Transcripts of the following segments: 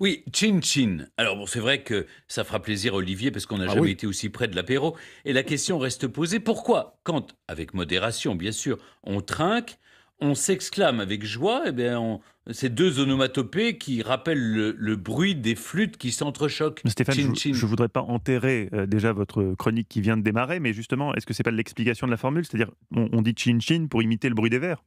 Oui, Chin Chin. Alors bon, c'est vrai que ça fera plaisir Olivier parce qu'on n'a ah jamais été aussi près de l'apéro. Et la question reste posée, pourquoi Quand, avec modération bien sûr, on trinque, on s'exclame avec joie, eh bien ces deux onomatopées qui rappellent le, bruit des flûtes qui s'entrechoquent. Stéphane, je ne voudrais pas enterrer euh, déjà votre chronique qui vient de démarrer, mais justement, est-ce que ce n'est pas l'explication de la formule C'est-à-dire, on, dit chin chin pour imiter le bruit des verres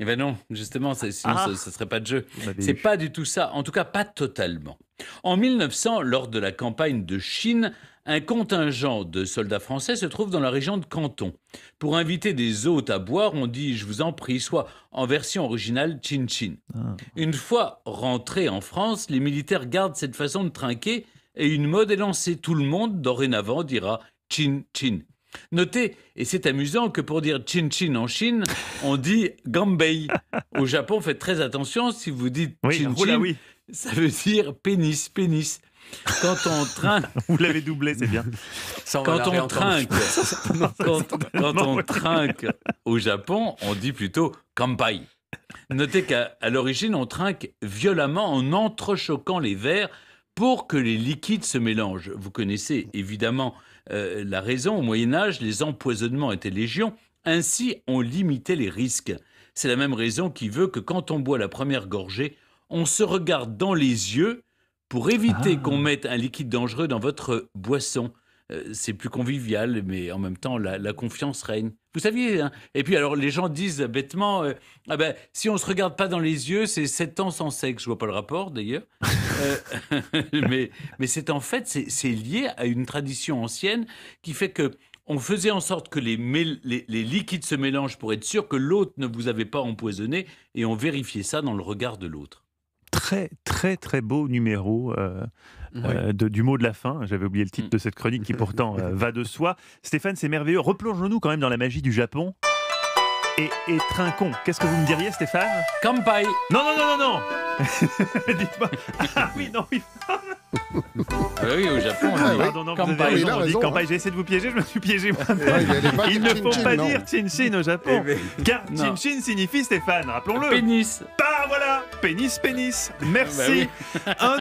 eh bien non, justement, sinon ce ah. ne serait pas de jeu. Bah, c'est pas du tout ça, en tout cas pas totalement. En 1900, lors de la campagne de Chine, un contingent de soldats français se trouve dans la région de Canton. Pour inviter des hôtes à boire, on dit je vous en prie, soit en version originale chin chin. Ah. Une fois rentrés en France, les militaires gardent cette façon de trinquer et une mode est lancée. Tout le monde dorénavant dira chin chin. Notez, et c'est amusant, que pour dire chin chin en Chine, on dit gambei. Au Japon, faites très attention, si vous dites oui, chin chin, ça veut dire pénis, pénis. Quand on trinque. Vous l'avez doublé, c'est bien. quand, on trinque, au Japon, on dit plutôt kampai. Notez qu'à l'origine, on trinque violemment en entrechoquant les verres pour que les liquides se mélangent. Vous connaissez évidemment euh, la raison. Au Moyen Âge, les empoisonnements étaient légion. Ainsi, on limitait les risques. C'est la même raison qui veut que quand on boit la première gorgée, on se regarde dans les yeux pour éviter ah. qu'on mette un liquide dangereux dans votre boisson. Euh, c'est plus convivial, mais en même temps, la, confiance règne. Vous saviez, hein Et puis alors, les gens disent bêtement, euh, ah ben, si on ne se regarde pas dans les yeux, c'est 7 ans sans sexe. Je vois pas le rapport, d'ailleurs. Euh, mais c'est en fait, c'est lié à une tradition ancienne qui fait que on faisait en sorte que les, liquides se mélangent pour être sûr que l'autre ne vous avait pas empoisonné et on vérifiait ça dans le regard de l'autre. Très, très, très beau numéro euh, euh, du mot de la fin. J'avais oublié le titre de cette chronique qui mm. pourtant va de soi. Stéphane, c'est merveilleux. Replongeons-nous quand même dans la magie du Japon. Et, et trinquons. Qu'est-ce que vous me diriez, Stéphane Kampai. Non, non, non, non, non Dites-moi. Ah oui, non, oui. Ah oui, au Japon, on ah dit. Pardon, non, vous on dit Kampai. Hein. J'ai essayé de vous piéger, je me suis piégé moi-même. Ils ne font pas dire chin au Japon. Eh ben, Car Chin-Chin signifie, Stéphane, rappelons-le. Pénis. Bah voilà Pénis, pénis. Bah Merci.